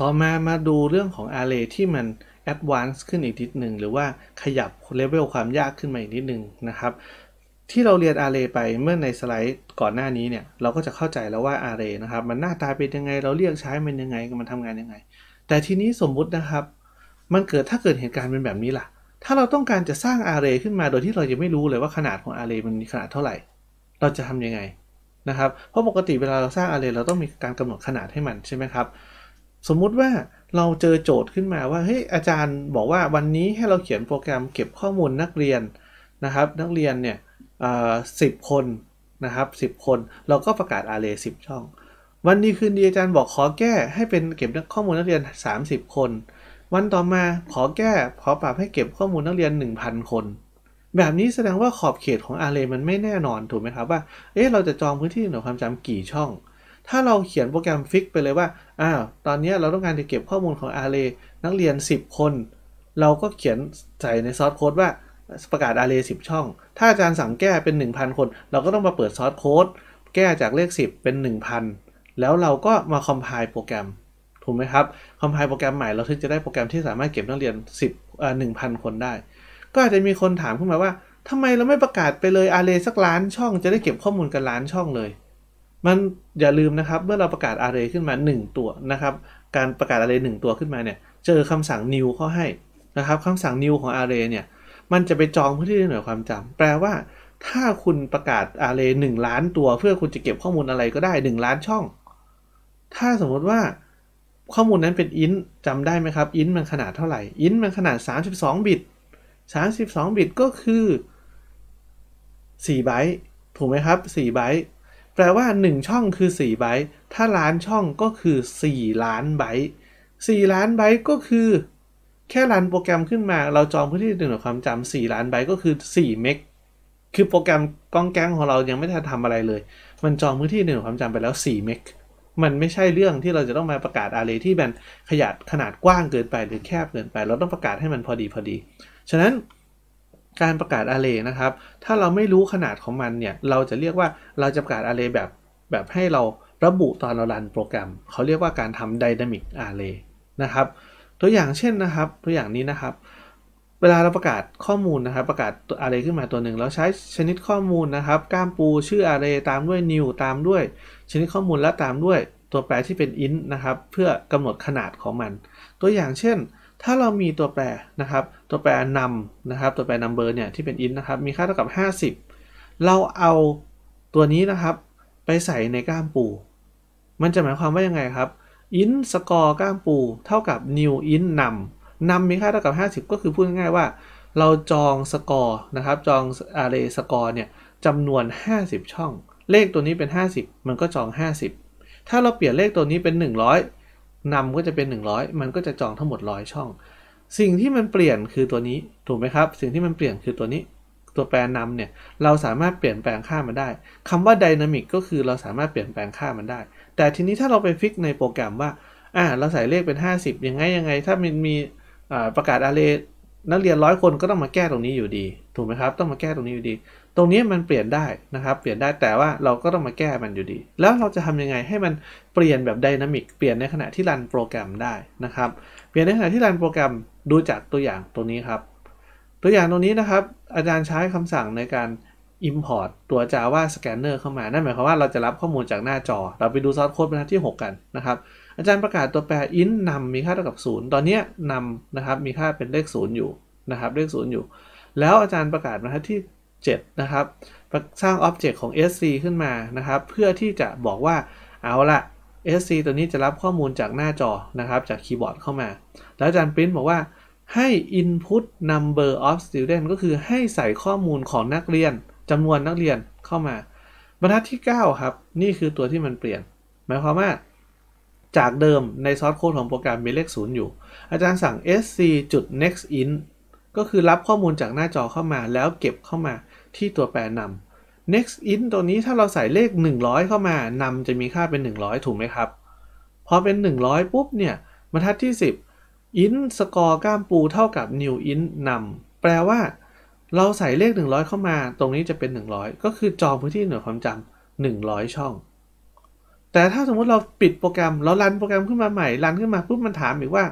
ต่อมามาดูเรื่องของ array ที่มัน advanced ขึ้นอีกนิดหนึ่ง หรือว่าขยับเลเวลความยากขึ้นมาอีกนิดหนึ่งนะครับ ที่เราเรียน array ไปเมื่อในสไลด์ก่อนหน้านี้เนี่ยเราก็จะเข้าใจแล้วว่า array นะครับ มันหน้าตาเป็นยังไงเราเรียกใช้มันยังไงมันทำงานยังไง แต่ทีนี้สมมุตินะครับ มันเกิดถ้าเกิดเหตุการณ์เป็นแบบนี้ล่ะ ถ้าเราต้องการจะสร้าง array ขึ้นมาโดยที่เรายังไม่รู้เลยว่าขนาดของ array มันมีขนาดเท่าไหร่ เราจะทํำยังไงนะครับ เพราะปกติเวลาเราสร้าง array เราต้องมีการกำหนดขนาดให้มันใช่ไหมครับสมมุติว่าเราเจอโจทย์ขึ้นมาว่าเฮ้ยอาจารย์บอกว่าวันนี้ให้เราเขียนโปรแกรมเก็บข้อมูลนักเรียนนะครับ นักเรียนเนี่ยสิบคน นะครับสิบคนเราก็ประกาศอาร์เรย์สิบช่อง วันนี้คืนดีอาจารย์บอกขอแก้ให้เป็นเก็บข้อมูลนักเรียน 30 คน วันต่อมาขอแก้ขอปรับให้เก็บข้อมูลนักเรียน 1,000 คน แบบนี้แสดงว่าขอบเขตของอาร์เรย์มันไม่แน่นอนถูกไหมครับว่า เอ๊ะเราจะจองพื้นที่หน่วยความจำกี่ช่องถ้าเราเขียนโปรแกรมฟิกไปเลยว่า อ้าว ตอนนี้เราต้องการจะเก็บข้อมูลของอาร์เรย์นักเรียน 10 คน เราก็เขียนใส่ในซอสโค้ดว่าประกาศอาร์เรยสิช่อง ถ้าอาจารย์สั่งแก้เป็น 1,000 คน เราก็ต้องมาเปิดซอสโค้ดแก้จากเลข 10 เป็น 1,000 แล้วเราก็มาคอมไพล์โปรแกรมถูกไหมครับ คอมไพล์โปรแกรมใหม่เราถึงจะได้โปรแกรมที่สามารถเก็บนักเรียน 10อ่า1,000 คนได้ ก็อาจจะมีคนถามขึ้นมาว่าทำไมเราไม่ประกาศไปเลยอาร์เรย์สักล้านช่องจะได้เก็บข้อมูลกันล้านช่องเลยมันอย่าลืมนะครับเมื่อเราประกาศ array ขึ้นมา 1 ตัวนะครับการประกาศ array 1 ตัวขึ้นมาเนี่ย เจอคำสั่ง new เข้าให้นะครับคำสั่ง new ของ array เนี่ย มันจะไปจองพื้นที่ในหน่วยความจำ แปลว่า ถ้าคุณประกาศ array 1 ล้านตัวเพื่อคุณจะเก็บข้อมูลอะไรก็ได้ 1 ล้านช่อง ถ้าสมมติว่า ข้อมูลนั้นเป็นอินจำได้ไหมครับอินมันขนาดเท่าไหร่อินมันขนาด 32บิต32บิตก็คือ4ไบต์ถูกไหมครับ4ไบต์แปลว่า1ช่องคือ4ไบต์ถ้าล้านช่องก็คือ4ล้านไบต์4ล้านไบต์ก็คือแค่รันโปรแกรมขึ้นมา เราจองพื้นที่หนึ่งหน่วยความจำ4ล้านไบต์ก็คือ 4 เมกคือโปรแกรมกล้องแก้งของเรายังไม่ทันทำอะไรเลย มันจองพื้นที่หนึ่งหน่วยความจำไปแล้ว4เมกมันไม่ใช่เรื่องที่เราจะต้องมาประกาศอาร์เรที่มันขยาดขนาดกว้างเกินไปหรือแคบเกินไปเราต้องประกาศให้มันพอดีพอดีฉะนั้นการประกาศอาร์เรย์นะครับ ถ้าเราไม่รู้ขนาดของมันเนี่ย เราจะเรียกว่า เราจะประกาศอาร์เรย์แบบ แบบให้เราระบุตอนเรารันโปรแกรม เขาเรียกว่าการทำ d y นามิกอาเ a นะครับตัวอย่างเช่นนะครับ ตัวอย่างนี้นะครับ เวลาเราประกาศข้อมูลนะครับ ประกาศอาร์เรย์ขึ้นมาตัวหนึ่ง เราใช้ชนิดข้อมูลนะครับ ก้ามปูชื่ออาร์เรย์ตามด้วย new ตามด้วย ชนิดข้อมูลและตามด้วย ตัวแปรที่เป็น int นะครับ เพื่อกำหนดขนาดของมัน ตัวอย่างเช่นถ้าเรามีตัวแปรนะครับ ตัวแปรนำนะครับ ตัวแปร number เนี่ยที่เป็น int นะครับ มีค่าเท่ากับ 50 เราเอาตัวนี้นะครับไปใส่ในก้ามปูมันจะหมายความว่ายังไงครับ int score ก้ามปู เท่ากับ new int นำนำมีค่าเท่ากับ 50 ก็คือพูดง่ายๆว่า เราจองสกอร์นะครับจองอาร์เรสกอร์เนี่ยจำนวน 50 ช่อง เลขตัวนี้เป็น 50 มันก็จอง 50 ถ้าเราเปลี่ยนเลขตัวนี้เป็น 100นำก็จะเป็น 100 มันก็จะจองทั้งหมด 100 ช่อง สิ่งที่มันเปลี่ยนคือตัวนี้ถูกไหมครับสิ่งที่มันเปลี่ยนคือตัวนี้ ตัวแปรนำเนี่ยเราสามารถเปลี่ยนแปลงค่ามันได้ คำว่าดินามิกก็คือเราสามารถเปลี่ยนแปลงค่ามันได้ แต่ทีนี้ถ้าเราไปฟิกในโปรแกรมว่าอ่าเราใส่เลขเป็น 50ยังไงยังไง ถ้ามันมีประกาศอาเลนักเรียนร้อยคนก็ต้องมาแก้ตรงนี้อยู่ดีถูกไหมครับต้องมาแก้ตรงนี้อยู่ดี ตรงนี้มันเปลี่ยนได้นะครับ เปลี่ยนได้แต่ว่าเราก็ต้องมาแก้มันอยู่ดี แล้วเราจะทำยังไงให้มันเปลี่ยนแบบไดนามิกเปลี่ยนในขณะที่รันโปรแกรมได้นะครับเปลี่ยนในขณะที่รันโปรแกรมดูจากตัวอย่างตรงนี้ครับ ตัวอย่างตรงนี้นะครับ อาจารย์ใช้คำสั่งในการ Import ตัว Java Scanner เข้ามานั่นหมายความว่า เราจะรับข้อมูลจากหน้าจอ เราไปดูซอสโค้ดบรรทัดที่ 6 กันนะครับ อาจารย์ประกาศตัวแปร int นำมีค่าเท่ากับ0ตอนนี้นำนะครับมีค่าเป็นเลข0อยู่นะครับเลข0อยู่แล้วอาจารย์ประกาศบรรทัดที่7นะครับ สร้างอ็อบเจกต์ของ SC ขึ้นมานะครับ เพื่อที่จะบอกว่าเอาละ SC ตัวนี้จะรับข้อมูลจากหน้าจอนะครับ จากคีย์บอร์ดเข้ามา แล้วอาจารย์ปริ้นบอกว่าให้ input number of student ก็คือให้ใส่ข้อมูลของนักเรียนจำนวนนักเรียนเข้ามาบรรทัดที่ 9 ครับ นี่คือตัวที่มันเปลี่ยน หมายความว่าจากเดิมในซอสโค้ดของโปรแกรมมีเลข0อยู่ อาจารย์สั่ง sc.nextint ก็คือรับข้อมูลจากหน้าจอเข้ามาแล้วเก็บเข้ามาที่ตัวแปรนำ next int ตัวนี้ถ้าเราใส่เลข 100 เข้ามานำจะมีค่าเป็น 100 ถูกไหมครับ พอเป็น 100 ปุ๊บเนี่ยบรรทัดที่ 10 int score ก้ามปูเท่ากับ new int นำแปลว่าเราใส่เลข 100 เข้ามาตรงนี้จะเป็น 100 ก็คือจองพื้นที่หน่วยความจำ100 ช่อง แต่ถ้าสมมติเราปิดโปรแกรมเรารันโปรแกรมขึ้นมาใหม่รันขึ้นมาปุ๊บมันถามอีกว่า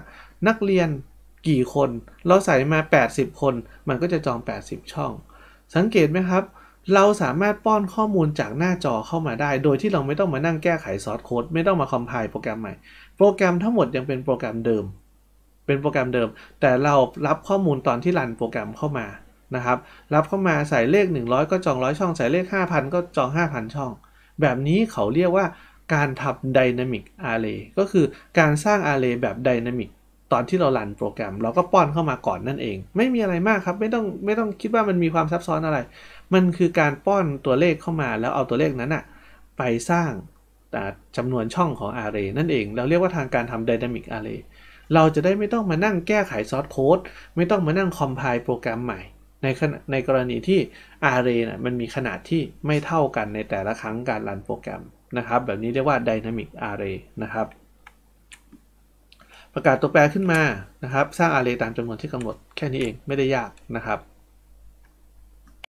นักเรียนกี่คน เราใส่มา 80 คน มันก็จะจอง 80 ช่อง สังเกตไหมครับ เราสามารถป้อนข้อมูลจากหน้าจอเข้ามาได้ โดยที่เราไม่ต้องมานั่งแก้ไขซอสโค้ด ไม่ต้องมาคอมไพล์โปรแกรมใหม่ โปรแกรมทั้งหมดยังเป็นโปรแกรมเดิม เป็นโปรแกรมเดิม แต่เรารับข้อมูลตอนที่รันโปรแกรมเข้ามา นะครับ รับเข้ามา ใส่เลข 100 ก็จองร้อยช่อง ใส่เลข 5,000 ก็จอง 5,000 ช่อง แบบนี้เขาเรียกว่าการทำามิกอาร์เรย์ ก็คือการสร้างอาร์เรย์แบบดินามิกตอนที่เราลันโปรแกรม เราก็ป้อนเข้ามาก่อนนั่นเอง ไม่มีอะไรมากครับ ไม่ต้องไม่ต้องคิดว่ามันมีความซับซ้อนอะไร มันคือการป้อนตัวเลขเข้ามาแล้วเอาตัวเลขนั้นอะไปสร้างจำนวนช่องของ array นั่นเอง เราเรียกว่าทางการทำ dynamic array เราจะได้ไม่ต้องมานั่งแก้ไขซอสโค้ดไม่ต้องมานั่งคอมไพล์โปรแกรมใหม่ ในในกรณีที่ array น่ะมันมีขนาดที่ไม่เท่ากันในแต่ละครั้งการรันโปรแกรมนะครับแบบนี้เรียกว่า dynamic array นะครับประกาศตัวแปรขึ้นมา นะครับ สร้างอาร์เรย์ตามจำนวนที่กำหนด แค่นี้เอง ไม่ได้ยากนะครับ